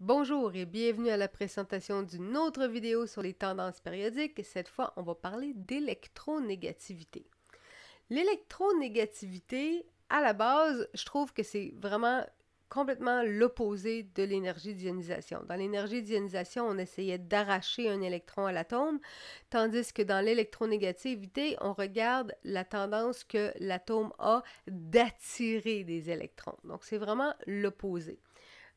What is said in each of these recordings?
Bonjour et bienvenue à la présentation d'une autre vidéo sur les tendances périodiques. Cette fois, on va parler d'électronégativité. L'électronégativité, à la base, je trouve que c'est vraiment complètement l'opposé de l'énergie d'ionisation. Dans l'énergie d'ionisation, on essayait d'arracher un électron à l'atome, tandis que dans l'électronégativité, on regarde la tendance que l'atome a d'attirer des électrons. Donc, c'est vraiment l'opposé.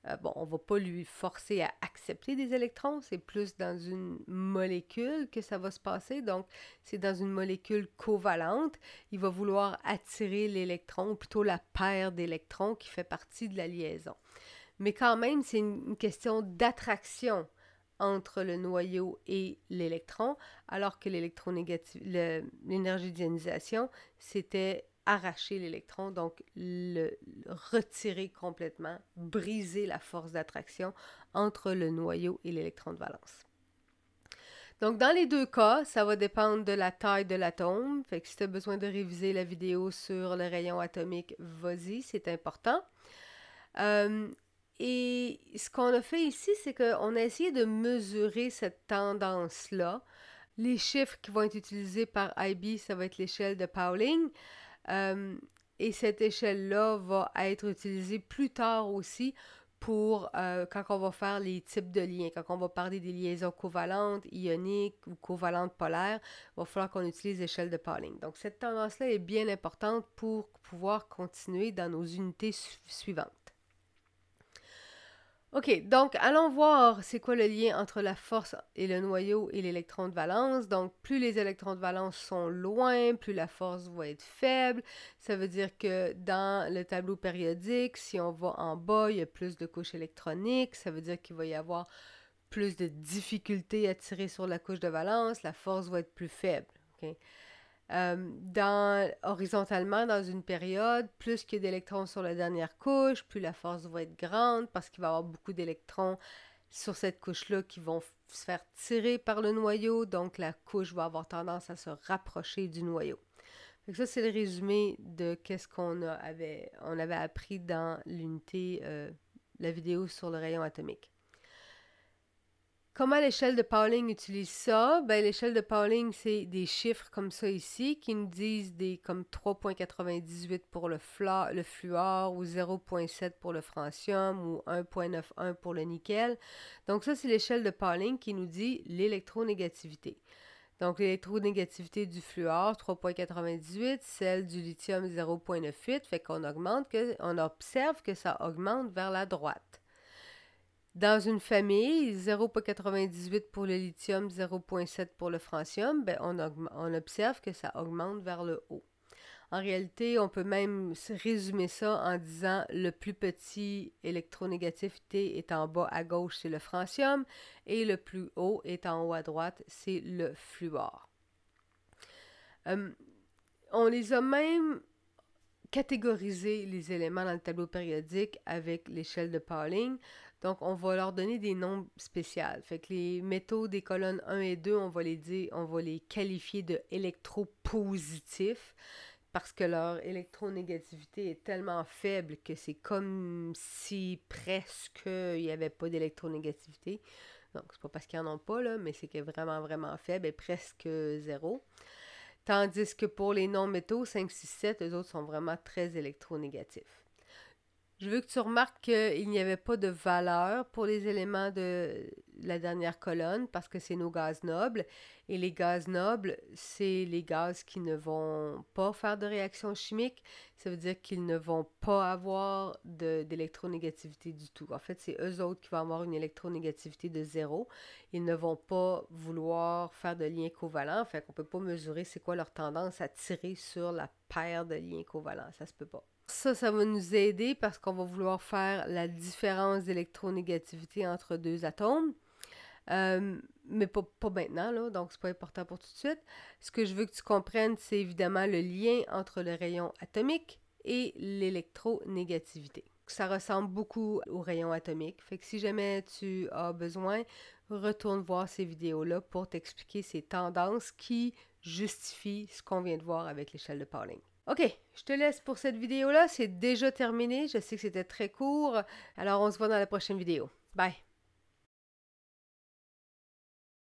Euh, bon, on ne va pas lui forcer à accepter des électrons, c'est plus dans une molécule que ça va se passer. Donc, c'est dans une molécule covalente. Il va vouloir attirer l'électron, ou plutôt la paire d'électrons qui fait partie de la liaison. Mais quand même, c'est une question d'attraction entre le noyau et l'électron, alors que l'électronégativité l'énergie d'ionisation, c'était arracher l'électron, donc le, retirer complètement, briser la force d'attraction entre le noyau et l'électron de valence. Donc, dans les deux cas, ça va dépendre de la taille de l'atome. Fait que si tu as besoin de réviser la vidéo sur le rayon atomique, vas-y, c'est important. Euh, et ce qu'on a fait ici, c'est qu'on a essayé de mesurer cette tendance-là. Les chiffres qui vont être utilisés par IB, ça va être l'échelle de Pauling. Euh, et cette échelle-là va être utilisée plus tard aussi pour euh, quand on va faire les types de liens, quand on va parler des liaisons covalentes, ioniques ou covalentes polaires, il va falloir qu'on utilise l'échelle de Pauling. Donc cette tendance-là est bien importante pour pouvoir continuer dans nos unités suivantes. OK, donc allons voir c'est quoi le lien entre la force et le noyau et l'électron de valence. Donc, plus les électrons de valence sont loin, plus la force va être faible. Ça veut dire que dans le tableau périodique, si on va en bas, il y a plus de couches électroniques. Ça veut dire qu'il va y avoir plus de difficultés à tirer sur la couche de valence. La force va être plus faible. ok euh, dans, horizontalement dans une période, plus qu'il y a d'électrons sur la dernière couche, plus la force va être grande parce qu'il va y avoir beaucoup d'électrons sur cette couche-là qui vont se faire tirer par le noyau, donc la couche va avoir tendance à se rapprocher du noyau. Donc ça, c'est le résumé de qu'est-ce qu'on avait, on avait appris dans l'unité, euh, la vidéo sur le rayon atomique. Comment l'échelle de Pauling utilise ça? Ben, l'échelle de Pauling, c'est des chiffres comme ça ici qui nous disent des comme 3,98 pour le, le fluor ou 0,7 pour le francium ou 1,91 pour le nickel. Donc ça, c'est l'échelle de Pauling qui nous dit l'électronégativité. Donc l'électronégativité du fluor 3,98, celle du lithium 0,98, fait qu'on augmente, que, on observe que ça augmente vers la droite. Dans une famille, 0,98 pour le lithium, 0,7 pour le francium, ben, on, observe que ça augmente vers le haut. En réalité, on peut même résumer ça en disant le plus petit électronégativité est en bas à gauche, c'est le francium, et le plus haut est en haut à droite, c'est le fluor. Hum, on les a même catégorisés, les éléments dans le tableau périodique avec l'échelle de Pauling. Donc, on va leur donner des noms spéciaux. Fait que les métaux des colonnes 1 et 2, on va les dire, on va les qualifier de électropositifs parce que leur électronégativité est tellement faible que c'est comme si presque il n'y avait pas d'électronégativité. Donc, c'est pas parce qu'ils n'en ont pas, là, mais c'est est vraiment, vraiment faible et presque zéro. Tandis que pour les non-métaux, 5, 6, 7, eux autres sont vraiment très électronégatifs. Je veux que tu remarques qu'il n'y avait pas de valeur pour les éléments de la dernière colonne parce que c'est nos gaz nobles. Et les gaz nobles, c'est les gaz qui ne vont pas faire de réaction chimique. Ça veut dire qu'ils ne vont pas avoir d'électronégativité du tout. En fait, c'est eux autres qui vont avoir une électronégativité de zéro. Ils ne vont pas vouloir faire de liens covalents. Fait qu'on ne peut pas mesurer c'est quoi leur tendance à tirer sur la paire de liens covalents. Ça se peut pas. Ça, ça va nous aider parce qu'on va vouloir faire la différence d'électronégativité entre deux atomes. Euh, mais pas, maintenant, là, donc c'est pas important pour tout de suite. Ce que je veux que tu comprennes, c'est évidemment le lien entre le rayon atomique et l'électronégativité. Ça ressemble beaucoup au rayon atomique. Fait que si jamais tu as besoin, retourne voir ces vidéos-là pour t'expliquer ces tendances qui justifient ce qu'on vient de voir avec l'échelle de Pauling. OK, je te laisse pour cette vidéo-là. C'est déjà terminé. Je sais que c'était très court. Alors, on se voit dans la prochaine vidéo. Bye!